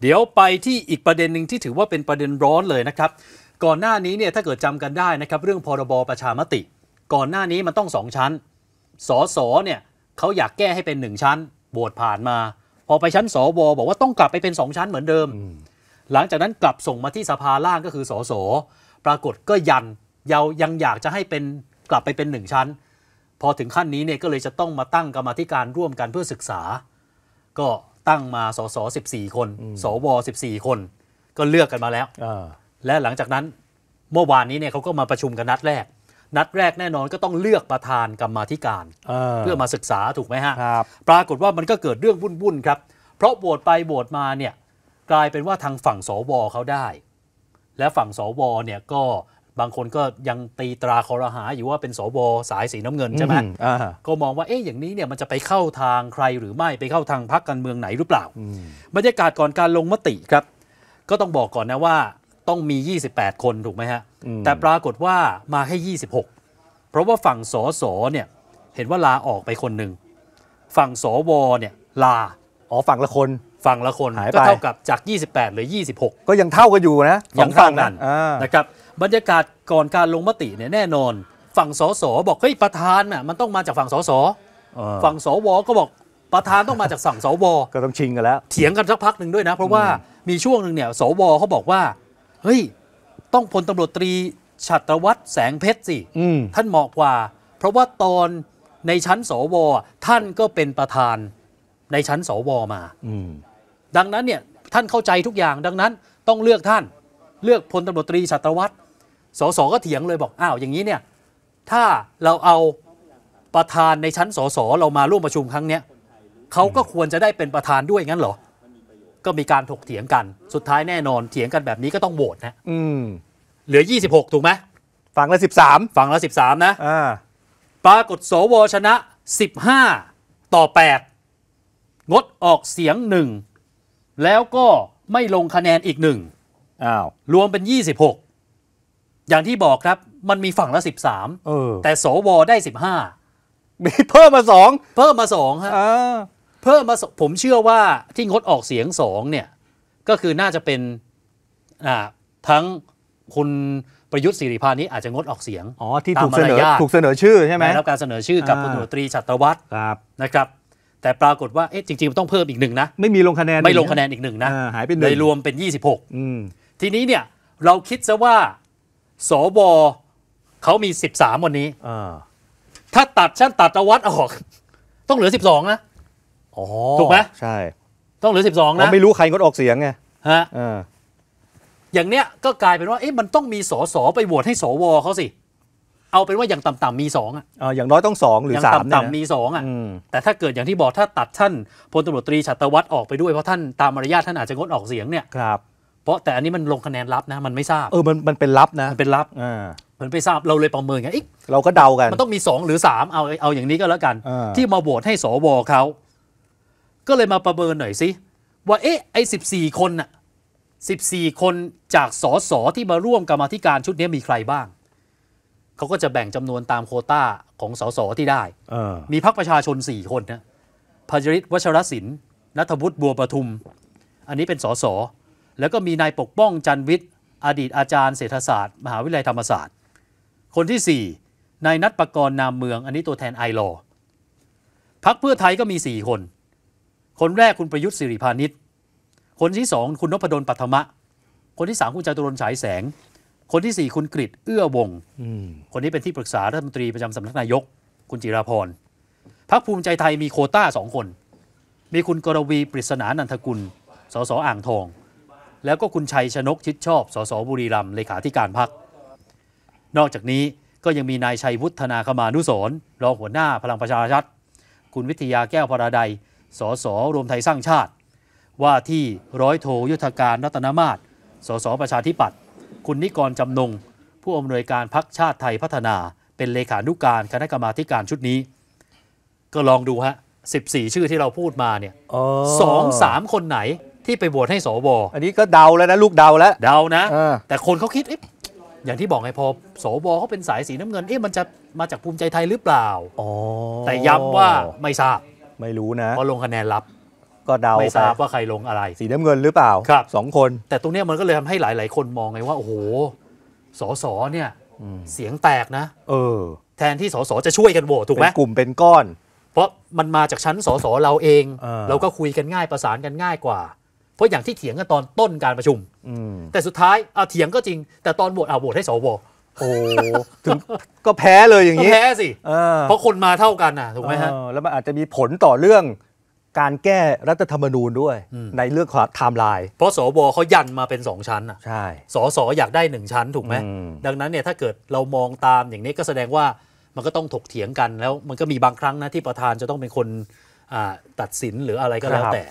เดี๋ยวไปที่อีกประเด็นหนึ่งที่ถือว่าเป็นประเด็นร้อนเลยนะครับ ก่อนหน้านี้เนี่ยถ้าเกิดจำกันได้นะครับเรื่องพรบประชามติ ก่อนหน้านี้มันต้องสองชั้นสสเนี่ยเขาอยากแก้ให้เป็นหนึ่งชั้นโหวตผ่านมา พอไปชั้นสวบอกว่าต้องกลับไปเป็นสองชั้นเหมือนเดิมหลังจากนั้นกลับส่งมาที่สภาล่างก็คือสสปรากฏก็ยันยายังอยากจะให้เป็นกลับไปเป็นหนึ่งชั้น พอถึงขั้นนี้เนี่ยก็เลยจะต้องมาตั้งกรรมธิการร่วมกันเพื่อศึกษาก็ตั้งมาสส14คนสว14คน ก็เลือกกันมาแล้วและหลังจากนั้น เมื่อวานนี้เนี่ยเขาก็มาประชุมกันนัดแรก นัดแรกแน่นอนก็ต้องเลือกประธานกรรมธิการ เพื่อมาศึกษาถูกไหมฮะปรากฏว่ามันก็เกิดเรื่องวุ่นๆครับ เพราะโหวตไปโหวตมาเนี่ยกลายเป็นว่าทางฝั่งสวเขาได้ และฝั่งสวเนี่ยก็บางคนก็ยังตีตราคอรหา อยู่ว่าเป็นสวสายสีน้ำเงินใช่ไหมก็มองว่าเอ๊ะอย่างนี้เนี่ยมันจะไปเข้าทางใครหรือไม่ไปเข้าทางพรรคการเมืองไหนหรือเปล่า บรรยากาศก่อนการลงมติครับ ก็ต้องบอกก่อนนะว่า ต้องมี 28 คนถูกไหมฮะ แต่ปรากฏว่ามาแค่ 26 เพราะว่าฝั่งสสเนี่ยเห็นว่าลาออกไปคนหนึ่ง ฝั่งสวเนี่ย ลา อ๋อฝั่งละคน ฝั่งละคนก็เท่ากับจาก 28หรือ 26 ก็ยังเท่ากันอยู่นะยังเท่ากันนะครับบรรยากาศก่อนการลงมติเนี่ยแน่นอน ฝั่งสสบอกเฮ้ยประธานน่ะมันต้องมาจากฝั่งสสฝั่งสวก็บอกประธานต้องมาจากสั่งสวก็ต้องชิงกันแล้ว เถียงกันสักพักหนึ่งด้วยนะเพราะว่ามีช่วงหนึ่งเนี่ยสวเขาบอกว่าเฮ้ยต้องพลตำรวจตรีชัตรวัตรแสงเพชรสิท่านเหมาะกว่า เพราะว่าตอนในชั้นสว ท่านก็เป็นประธานในชั้นสวมาดังนั้นเนี่ยท่านเข้าใจทุกอย่างดังนั้นต้องเลือกท่านเลือกพลตำรวจตรีชัตรวัตรสสก็เถียงเลยบอกอ้าวอย่างนี้เนี่ยถ้าเราเอาประธานในชั้นสสเรามาร่วมประชุมครั้งเนี้ยเขาก็ควรจะได้เป็นประธานด้วยงั้นเหรอ ก็มีการถกเถียงกันสุดท้ายแน่นอนเถียงกันแบบนี้ก็ต้องโหวตนะอืมเหลือ 26ถูกไหมฝั่งละ13ฝั่งละ13 นะอ่าปรากฏ สวชนะ 15 ต่อ 8 งดออกเสียงหนึ่งแล้วก็ไม่ลงคะแนนอีกหนึ่งอ้าวรวมเป็น 26อย่างที่บอกครับ มันมีฝั่งละสิบสามแต่สวได้สิบห้ามีเพิ่มมาสองเพิ่มมาสองฮะเพิ่มมาผมเชื่อว่าที่งดออกเสียงสองเนี่ย ก็คือน่าจะเป็นอ่าทั้งคุณประยุทธ์สิริพานี้อาจจะงดออกเสียงอ๋อที่ถูกเสนอถูกเสนอชื่อใช่ไหม้รับการเสนอชื่อกับพลตรีชัตวัฒน์นะครับ แต่ปรากฏว่าเอ๊ะจริงๆ ต้องเพิ่มอีกหนึ่งนะ ไม่มีลงคะแนน ไม่ลงคะแนนอีกหนึ่งนะหายไปหนึ่งเลยรวมเป็น26อืมทีนี้เนี่ยเราคิดซะว่าสวเขามีสสิบามวันนี้ ถ้าตัดชั้นตัดวัดออก ต้องเหลือสสิบองนะถูกไหมใช่ ต้องเหลือสสิบองนะไม่รู้ใครงดออกเสียงไง ฮะอย่างเนี้ยก็กลายเป็นว่า เอ๊ะมันต้องมีสสไปโหวตให้สวเขาสิ เอาเป็นว่าอย่างต่ำๆมีสองอ่ะอย่างน้อยต้องสองหรือสามต่ำๆมีสองอ่ะแต่ถ้าเกิดอย่างที่บอกถ้าตัดท่านพลตารวจตรีชัตวัตรออกไปด้วยเพราะท่านตามมารยาทท่านอาจจะงดออกเสียงเนี่ยครับเพราะแต่อันนี้มันลงคะแนนลับนะ มันไม่ทราบเออมันมันเป็นลับนะมันเป็นลับอ่ามันไปทราบเราเลยประเมินไงอีกเราก็เดากัน มันต้องมีสองหรือสามเอาเอาอย่างนี้ก็แล้วกัน ที่มาโหวตให้สวเขาก็เลยมาประเมินหน่อยสิว่าเอ๊ะไอ้สิบสี่คนน่ะสิบสี่คนจากสสที่มาร่วมกรรมธิการชุดนี้มีใครบ้างเขาก็จะแบ่งจำนวนตามโคต้าของสสที่ได้มีพักประชาชนสี่คนนะพัชริตวัชรศิลป์นัทวุฒิบัวประทุม อันนี้เป็นสสแล้วก็มีนายปกป้องจันวิทย์ อดีตอาจารย์เศรษฐศาสตร์ มหาวิทยาลัยธรรมศาสตร์ คนที่4นายนัทประกรณ์นามเมือง อันนี้ตัวแทนไอรอพักเพื่อไทยก็มี 4 คน คนแรกคุณประยุทธ์สิริพานิชคนที่ 2 คุณนพดลปัทมะ คนที่ 3 คุณจตุรนฉายแสง คนที่ 4 คุณกริชเอื้อวงคนนี้เป็นที่ปรึกษารัฐมนตรีประจำสำนักนายกคุณจิราพรพักภูมิใจไทยมีโคต้าสองคน มีคุณกรวีปริศนานันทกุลสอสออ่างทองแล้วก็คุณชัยชนกชิดชอบ สสบุรีรัมย์เลขาธิการพัก นอกจากนี้ก็ยังมีนายชัยวุฒนาคมานุสรรองหัวหน้าพลังประชารัฐคุณวิทยาแก้วพราดัยสสรวมไทยสร้างชาติ ว่าที่ร้อยโทยุทธการรัตนมาศ สสประชาธิปัตย์ คุณนิกรจำนงผู้อำนวยการพักชาติไทยพัฒนา เป็นเลขานุการคณะกรรมาการชุดนี้ ก็ลองดูฮะ14 ชื่อที่เราพูดมาเนี่ยสองสามคนไหนที่ไปโหวตให้สวอันนี้ก็เดาแล้วนะลูกเดาแล้วเดานะแต่คนเขาคิดอย่างที่บอกไงพอสวเขาเป็นสายสีน้ำเงินเอ๊ะมันจะมาจากภูมิใจไทยหรือเปล่าแต่ย้ำว่าไม่ทราบไม่รู้นะพอลงคะแนนรับ ก็เดาไม่ทราบว่าใครลงอะไรสีน้ำเงินหรือเปล่าครับสองคน แต่ตรงนี้มันก็เลยทำให้หลาย ๆ คนมองไงว่าโอ้โห สสเนี่ยเสียงแตกนะ เออ แทนที่สสจะช่วยกันโหวตถูกไหมกลุ่มเป็นก้อน เพราะมันมาจากชั้นสสเราเองเราก็คุยกันง่ายประสานกันง่ายกว่าเพราะอย่างที่เถียงกันตอนต้นการประชุม แต่สุดท้ายเอาเถียงก็จริงแต่ตอนโหวตเอาโหวตให้สวโอ้ถึงก็แพ้เลยอย่างนี้แพ้สิเพราะคนมาเท่ากันน่ะถูกไหมฮะแล้วมันอาจจะมีผลต่อเรื่องการแก้รัฐธรรมนูญด้วยในเรื่องของไทม์ไลน์เพราะสวเขายันมาเป็นสองชั้นอ่ะใช่สสอยากได้หนึ่งชั้นถูกไหมดังนั้นเนี่ยถ้าเกิดเรามองตามอย่างนี้ก็แสดงว่ามันก็ต้องถกเถียงกัน แล้วมันก็มีบางครั้งนะที่ประธานจะต้องเป็นคนตัดสินหรืออะไรก็แล้วแต่